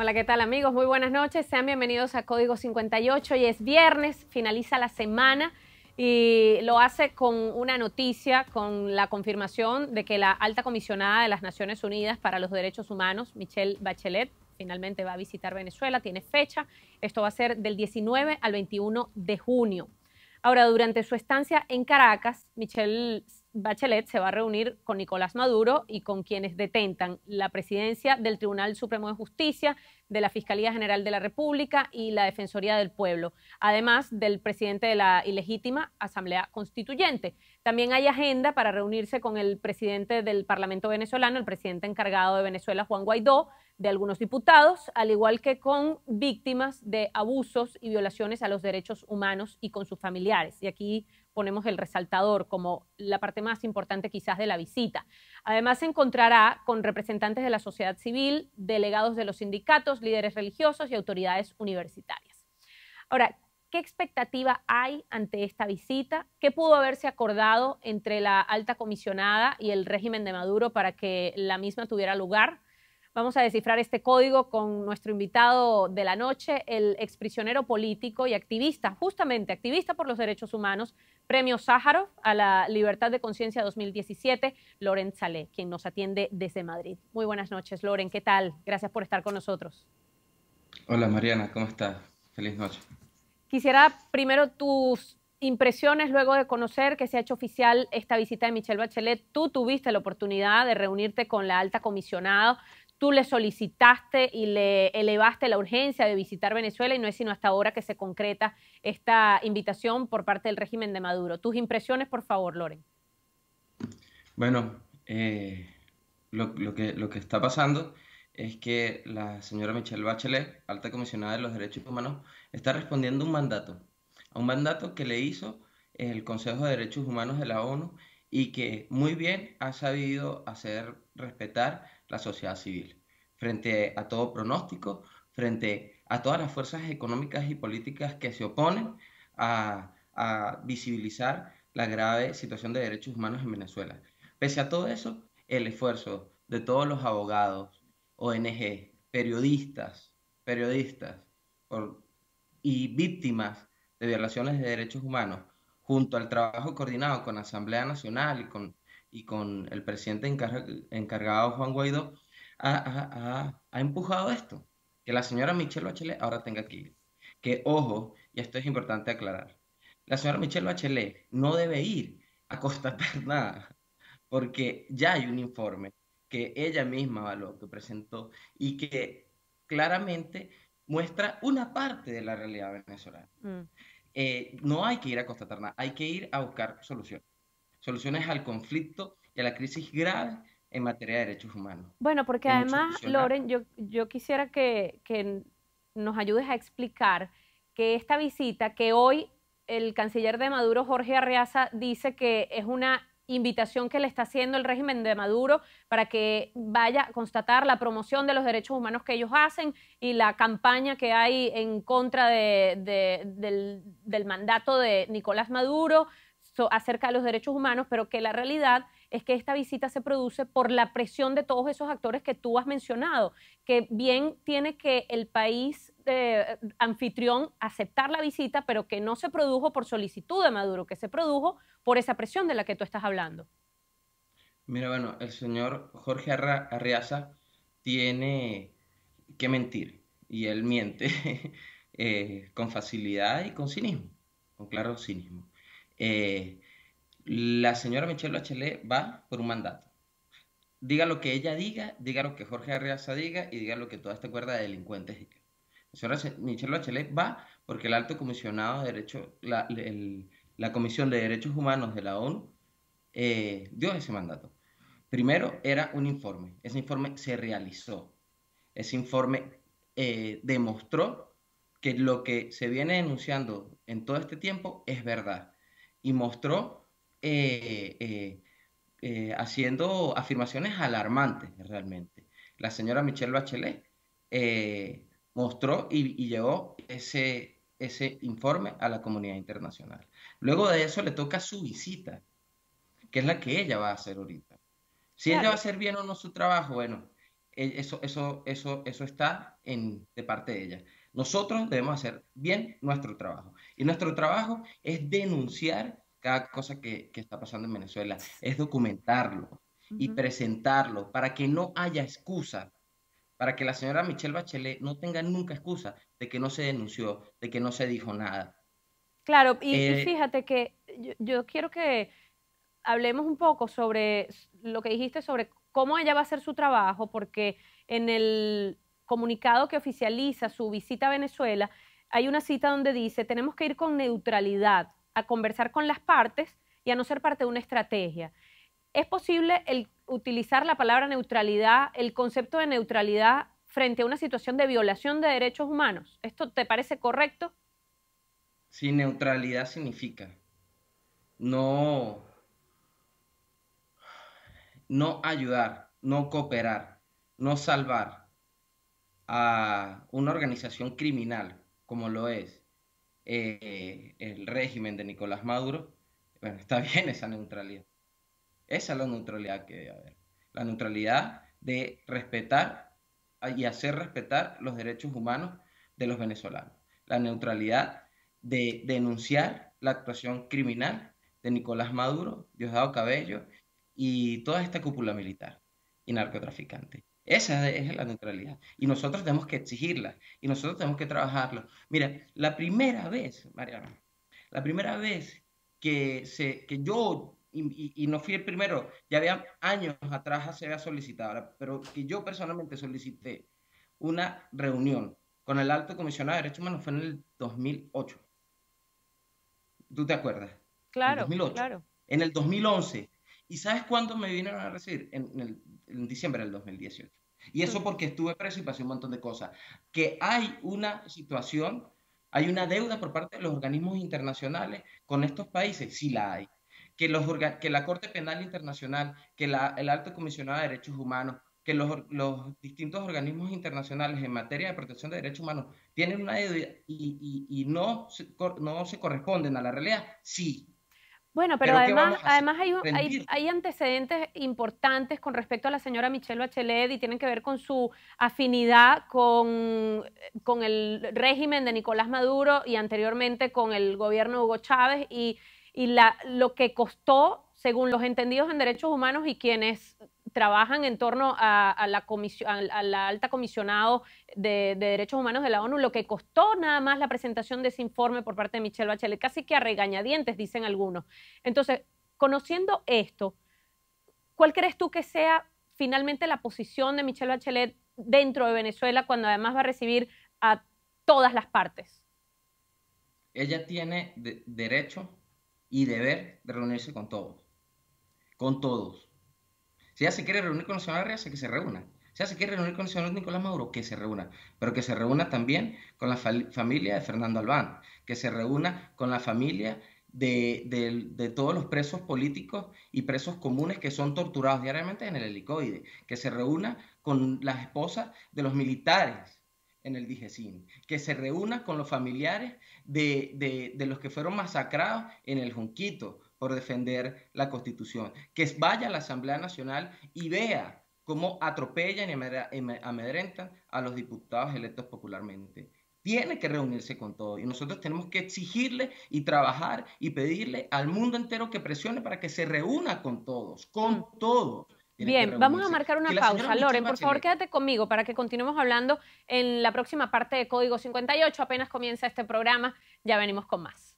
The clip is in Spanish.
Hola, ¿qué tal amigos? Muy buenas noches. Sean bienvenidos a Código 58. y es viernes, finaliza la semana y lo hace con una noticia, con la confirmación de que la alta comisionada de las Naciones Unidas para los Derechos Humanos, Michelle Bachelet, finalmente va a visitar Venezuela, tiene fecha. Esto va a ser del 19 al 21 de junio. Ahora, durante su estancia en Caracas, Michelle Bachelet se va a reunir con Nicolás Maduro y con quienes detentan la presidencia del Tribunal Supremo de Justicia, de la Fiscalía General de la República y la Defensoría del Pueblo, además del presidente de la ilegítima Asamblea Constituyente. También hay agenda para reunirse con el presidente del Parlamento venezolano, el presidente encargado de Venezuela, Juan Guaidó, de algunos diputados, al igual que con víctimas de abusos y violaciones a los derechos humanos y con sus familiares. Y aquí ponemos el resaltador como la parte más importante quizás de la visita. Además se encontrará con representantes de la sociedad civil, delegados de los sindicatos, líderes religiosos y autoridades universitarias. Ahora, ¿qué expectativa hay ante esta visita? ¿Qué pudo haberse acordado entre la alta comisionada y el régimen de Maduro para que la misma tuviera lugar? Vamos a descifrar este código con nuestro invitado de la noche, el exprisionero político y activista, justamente activista por los derechos humanos, Premio Sájarov a la Libertad de Conciencia 2017, Loren Salé, quien nos atiende desde Madrid. Muy buenas noches, Loren, ¿qué tal? Gracias por estar con nosotros. Hola Mariana, ¿cómo estás? Feliz noche. Quisiera primero tus impresiones luego de conocer que se ha hecho oficial esta visita de Michelle Bachelet. Tú tuviste la oportunidad de reunirte con la alta comisionada Tú le solicitaste y le elevaste la urgencia de visitar Venezuela y no es sino hasta ahora que se concreta esta invitación por parte del régimen de Maduro. Tus impresiones, por favor, Loren. Bueno, eh, lo, que, lo que está pasando es que la señora Michelle Bachelet, alta comisionada de los derechos humanos, está respondiendo un mandato, a un mandato que le hizo el Consejo de Derechos Humanos de la ONU y que muy bien ha sabido hacer respetar la sociedad civil frente a todo pronóstico, frente a todas las fuerzas económicas y políticas que se oponen a, visibilizar la grave situación de derechos humanos en Venezuela. Pese a todo eso, el esfuerzo de todos los abogados, ONG, periodistas, periodistas y víctimas de violaciones de derechos humanos junto al trabajo coordinado con la Asamblea Nacional y con, y con el presidente encargado Juan Guaidó, ha, ha, ha, empujado esto, que la señora Michelle Bachelet ahora tenga que Que ojo, y esto es importante aclarar, la señora Michelle Bachelet no debe ir a constatar nada, porque ya hay un informe que ella misma que presentó y que claramente muestra una parte de la realidad venezolana. Mm. Eh, no hay que ir a constatar nada, hay que ir a buscar soluciones. Soluciones al conflicto y a la crisis grave en materia de derechos humanos. Bueno, porque además, Loren, yo, yo quisiera que, que nos ayudes a explicar que esta visita, que hoy el canciller de Maduro, Jorge Arreaza, dice que es una invitación que le está haciendo el régimen de Maduro para que vaya a constatar la promoción de los derechos humanos que ellos hacen y la campaña que hay en contra del, del mandato de Nicolás Maduro acerca de los derechos humanos, pero que la realidad es que esta visita se produce por la presión de todos esos actores que tú has mencionado, que bien tiene que el país eh, anfitrión aceptar la visita, pero que no se produjo por solicitud de Maduro, que se produjo por esa presión de la que tú estás hablando. Mira, bueno, el señor Jorge Arriaza tiene que mentir y él miente eh, con facilidad y con cinismo, con claro cinismo. Eh, la señora Michelle Bachelet va por un mandato. Diga lo que ella diga, diga lo que Jorge Arriaza diga y diga lo que toda esta cuerda de delincuentes diga. La señora Michelle Bachelet va porque el alto comisionado de derechos, la, Comisión de Derechos Humanos de la ONU eh, dio ese mandato. Primero era un informe, ese informe se realizó, ese informe eh, demostró que lo que se viene denunciando en todo este tiempo es verdad y mostró eh, eh, eh, haciendo afirmaciones alarmantes realmente. La señora Michelle Bachelet mostró y, llevó ese, ese informe a la comunidad internacional. Luego de eso le toca su visita, que es la que ella va a hacer ahorita. Si ella va a hacer bien o no su trabajo, bueno, e, eso, eso, eso, eso está en, de parte de ella. Nosotros debemos hacer bien nuestro trabajo. Y nuestro trabajo es denunciar cada cosa que, está pasando en Venezuela, es documentarlo y presentarlo para que no haya excusa, para que la señora Michelle Bachelet no tenga nunca excusa de que no se denunció, de que no se dijo nada. Claro, y, eh, fíjate que yo quiero que hablemos un poco sobre lo que dijiste sobre cómo ella va a hacer su trabajo, porque en el comunicado que oficializa su visita a Venezuela, hay una cita donde dice, tenemos que ir con neutralidad a conversar con las partes y a no ser parte de una estrategia. ¿Es posible utilizar la palabra neutralidad, el concepto de neutralidad frente a una situación de violación de derechos humanos? ¿Esto te parece correcto? Sí, neutralidad significa no, no ayudar, no cooperar, no salvar, a una organización criminal como lo es eh, el régimen de Nicolás Maduro, bueno, está bien esa neutralidad. Esa es la neutralidad que debe haber. La neutralidad de respetar y hacer respetar los derechos humanos de los venezolanos. La neutralidad de denunciar la actuación criminal de Nicolás Maduro, Diosdado Cabello y toda esta cúpula militar y narcotraficante. Esa es la neutralidad. Y nosotros tenemos que exigirla. Y nosotros tenemos que trabajarlo. Mira, la primera vez, Mariana, la primera vez que, se, que yo, y, no fui el primero, ya había años atrás se había solicitado, pero que yo personalmente solicité una reunión con el alto comisionado de derechos humanos fue en el 2008. ¿Tú te acuerdas? Claro, en claro. En el 2011 ¿Y sabes cuándo me vinieron a recibir? En, diciembre del 2018. Y eso porque estuve preso y pasé un montón de cosas. Que hay una situación, hay una deuda por parte de los organismos internacionales con estos países, sí la hay. Que, los, que la Corte Penal Internacional, que la, el Alto Comisionado de Derechos Humanos, que los, distintos organismos internacionales en materia de protección de derechos humanos tienen una deuda y, no, no se corresponden a la realidad, sí, bueno, pero, además, además hay, hay, antecedentes importantes con respecto a la señora Michelle Bachelet y tienen que ver con su afinidad con, con el régimen de Nicolás Maduro y anteriormente con el gobierno de Hugo Chávez y, y la, lo que costó, según los entendidos en derechos humanos y quienes trabajan en torno a, la, comisión, a, la alta comisionado de, Derechos Humanos de la ONU, lo que costó nada más la presentación de ese informe por parte de Michelle Bachelet, casi que a regañadientes, dicen algunos. Entonces, conociendo esto, ¿cuál crees tú que sea finalmente la posición de Michelle Bachelet dentro de Venezuela cuando además va a recibir a todas las partes? Ella tiene derecho y deber de reunirse con todos, con todos. Si ya se quiere reunir con el señor que se reúna. Si ya se quiere reunir con el señor Nicolás Maduro, que se reúna. Pero que se reúna también con la familia de Fernando Albán, que se reúna con la familia de, todos los presos políticos y presos comunes que son torturados diariamente en el helicoide, que se reúna con las esposas de los militares en el Dijesín. que se reúna con los familiares de, de los que fueron masacrados en el Junquito, por defender la Constitución. Que vaya a la Asamblea Nacional y vea cómo atropellan y amedrentan a los diputados electos popularmente. Tiene que reunirse con todos y nosotros tenemos que exigirle y trabajar y pedirle al mundo entero que presione para que se reúna con todos, con mm. todos. Bien, vamos a marcar una pausa. Loren, por favor, quédate conmigo para que continuemos hablando en la próxima parte de Código 58. Apenas comienza este programa, ya venimos con más.